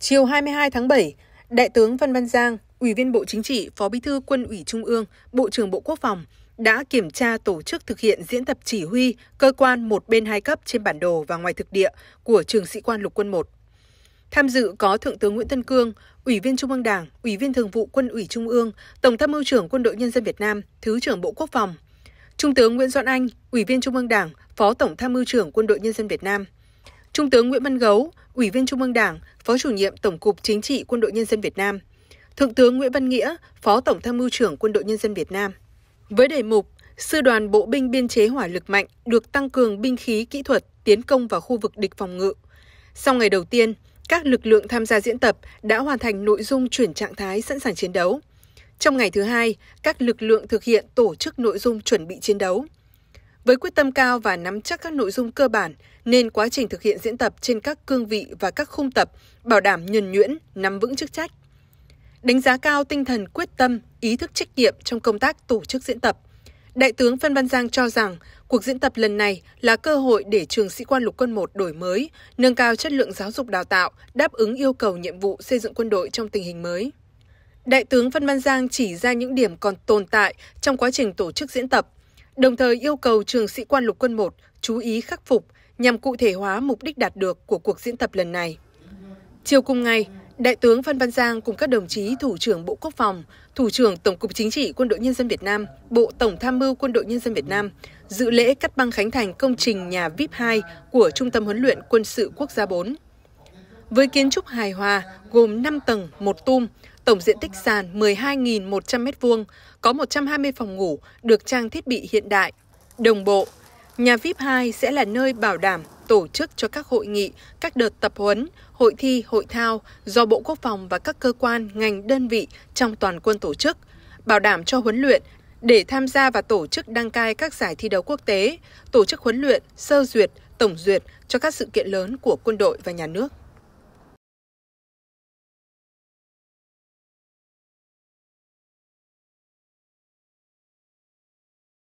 Chiều 22 tháng 7, Đại tướng Văn Văn Giang, Ủy viên Bộ Chính trị, Phó Bí thư Quân ủy Trung ương, Bộ trưởng Bộ Quốc phòng đã kiểm tra tổ chức thực hiện diễn tập chỉ huy cơ quan một bên hai cấp trên bản đồ và ngoài thực địa của trường sĩ quan lục quân 1. Tham dự có Thượng tướng Nguyễn Tân Cương, Ủy viên Trung ương Đảng, Ủy viên Thường vụ Quân ủy Trung ương, Tổng tham mưu trưởng Quân đội Nhân dân Việt Nam, Thứ trưởng Bộ Quốc phòng, Trung tướng Nguyễn Doãn Anh, Ủy viên Trung ương Đảng, Phó Tổng tham mưu trưởng Quân đội Nhân dân Việt Nam – Trung tướng Nguyễn Văn Gấu, Ủy viên Trung ương Đảng, Phó chủ nhiệm Tổng cục Chính trị Quân đội Nhân dân Việt Nam, Thượng tướng Nguyễn Văn Nghĩa, Phó Tổng tham mưu trưởng Quân đội Nhân dân Việt Nam. Với đề mục Sư đoàn bộ binh biên chế hỏa lực mạnh được tăng cường binh khí kỹ thuật tiến công vào khu vực địch phòng ngự. Sau ngày đầu tiên, các lực lượng tham gia diễn tập đã hoàn thành nội dung chuyển trạng thái sẵn sàng chiến đấu. Trong ngày thứ hai, các lực lượng thực hiện tổ chức nội dung chuẩn bị chiến đấu. Với quyết tâm cao và nắm chắc các nội dung cơ bản, nên quá trình thực hiện diễn tập trên các cương vị và các khung tập bảo đảm nhuần nhuyễn, nắm vững chức trách. Đánh giá cao tinh thần quyết tâm, ý thức trách nhiệm trong công tác tổ chức diễn tập. Đại tướng Phan Văn Giang cho rằng, cuộc diễn tập lần này là cơ hội để trường sĩ quan lục quân 1 đổi mới, nâng cao chất lượng giáo dục đào tạo, đáp ứng yêu cầu nhiệm vụ xây dựng quân đội trong tình hình mới. Đại tướng Phan Văn Giang chỉ ra những điểm còn tồn tại trong quá trình tổ chức diễn tập, đồng thời yêu cầu trường sĩ quan lục quân 1 chú ý khắc phục nhằm cụ thể hóa mục đích đạt được của cuộc diễn tập lần này. Chiều cùng ngày, Đại tướng Phan Văn Giang cùng các đồng chí Thủ trưởng Bộ Quốc phòng, Thủ trưởng Tổng cục Chính trị Quân đội Nhân dân Việt Nam, Bộ Tổng tham mưu Quân đội Nhân dân Việt Nam dự lễ cắt băng khánh thành công trình nhà VIP 2 của Trung tâm Huấn luyện Quân sự Quốc gia 4 với kiến trúc hài hòa gồm 5 tầng, một tum, tổng diện tích sàn 12.100 m2, có 120 phòng ngủ được trang thiết bị hiện đại, đồng bộ. Nhà VIP 2 sẽ là nơi bảo đảm tổ chức cho các hội nghị, các đợt tập huấn, hội thi, hội thao do Bộ Quốc phòng và các cơ quan, ngành, đơn vị trong toàn quân tổ chức, bảo đảm cho huấn luyện để tham gia và tổ chức đăng cai các giải thi đấu quốc tế, tổ chức huấn luyện, sơ duyệt, tổng duyệt cho các sự kiện lớn của quân đội và nhà nước.